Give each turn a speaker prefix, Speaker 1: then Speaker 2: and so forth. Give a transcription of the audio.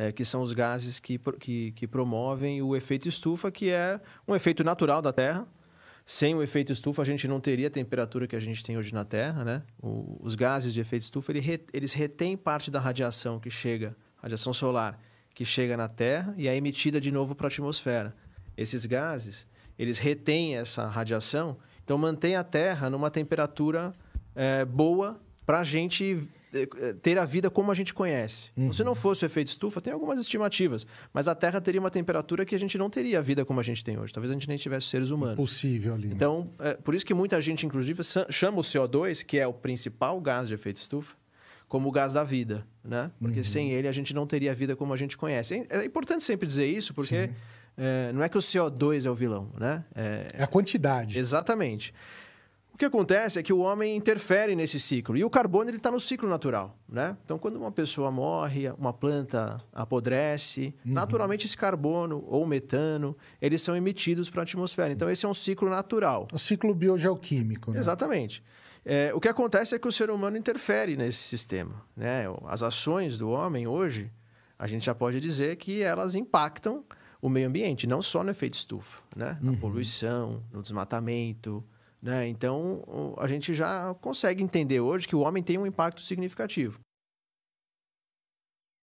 Speaker 1: é, que são os gases que, que, que promovem o efeito estufa, que é um efeito natural da Terra. Sem o efeito estufa, a gente não teria a temperatura que a gente tem hoje na Terra, né? O, os gases de efeito estufa, ele re, eles retêm parte da radiação que chega, radiação solar, que chega na Terra e é emitida de novo para a atmosfera. Esses gases, eles retêm essa radiação, então mantém a Terra numa temperatura é, boa para a gente eh, ter a vida como a gente conhece. Uhum. se não uhum. fosse o efeito estufa, tem algumas estimativas, mas a Terra teria uma temperatura que a gente não teria a vida como a gente tem hoje. Talvez a gente nem tivesse
Speaker 2: seres humanos. Possível ali. Né?
Speaker 1: Então, é, por isso que muita gente, inclusive, chama o CO2, que é o principal gás de efeito estufa, como o gás da vida, né? Porque uhum. sem ele a gente não teria a vida como a gente conhece. É, é importante sempre dizer isso, porque é, não é que o CO2 é o vilão, né? É, é a quantidade. Exatamente. Exatamente que acontece é que o homem interfere nesse ciclo e o carbono ele está no ciclo natural, né? Então, quando uma pessoa morre, uma planta apodrece, uhum. naturalmente esse carbono ou metano eles são emitidos para a atmosfera. Então, esse é um ciclo natural. O ciclo biogeoquímico. Né? Exatamente. É, o que acontece é que o ser humano interfere nesse sistema. Né? As ações do homem hoje, a gente já pode dizer que elas impactam o meio ambiente, não só no efeito estufa, né? na uhum. poluição, no desmatamento, né? Então, a gente já consegue entender hoje que o homem tem um impacto significativo.